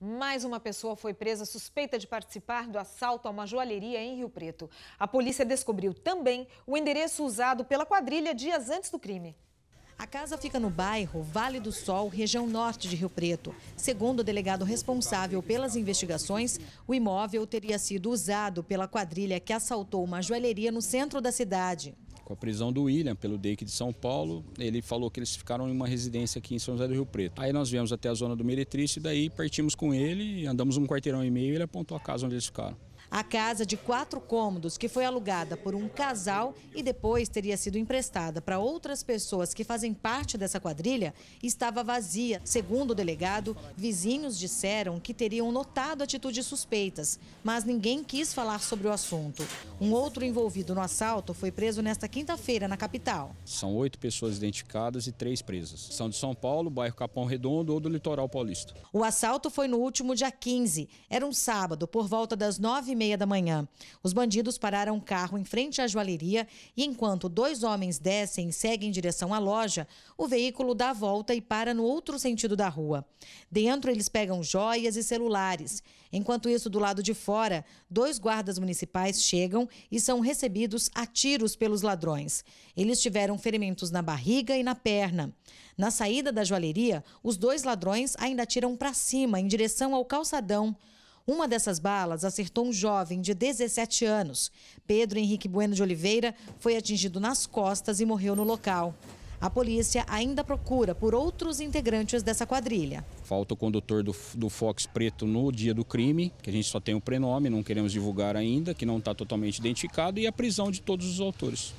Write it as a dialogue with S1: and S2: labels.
S1: Mais uma pessoa foi presa suspeita de participar do assalto a uma joalheria em Rio Preto. A polícia descobriu também o endereço usado pela quadrilha dias antes do crime. A casa fica no bairro Vale do Sol, região norte de Rio Preto. Segundo o delegado responsável pelas investigações, o imóvel teria sido usado pela quadrilha que assaltou uma joalheria no centro da cidade
S2: com a prisão do William pelo DEIC de São Paulo, ele falou que eles ficaram em uma residência aqui em São José do Rio Preto. Aí nós viemos até a zona do Meretriz e daí partimos com ele, andamos um quarteirão e meio e ele apontou a casa onde eles ficaram.
S1: A casa de quatro cômodos, que foi alugada por um casal e depois teria sido emprestada para outras pessoas que fazem parte dessa quadrilha, estava vazia. Segundo o delegado, vizinhos disseram que teriam notado atitudes suspeitas, mas ninguém quis falar sobre o assunto. Um outro envolvido no assalto foi preso nesta quinta-feira na capital.
S2: São oito pessoas identificadas e três presas. São de São Paulo, bairro Capão Redondo ou do litoral paulista. O
S1: assalto foi no último dia 15. Era um sábado, por volta das nove meia da manhã. Os bandidos pararam um carro em frente à joalheria e, enquanto dois homens descem e seguem em direção à loja, o veículo dá a volta e para no outro sentido da rua. Dentro, eles pegam joias e celulares. Enquanto isso, do lado de fora, dois guardas municipais chegam e são recebidos a tiros pelos ladrões. Eles tiveram ferimentos na barriga e na perna. Na saída da joalheria, os dois ladrões ainda tiram para cima, em direção ao calçadão. Uma dessas balas acertou um jovem de 17 anos. Pedro Henrique Bueno de Oliveira foi atingido nas costas e morreu no local. A polícia ainda procura por outros integrantes dessa quadrilha.
S2: Falta o condutor do, do Fox Preto no dia do crime, que a gente só tem o prenome, não queremos divulgar ainda, que não está totalmente identificado, e a prisão de todos os autores.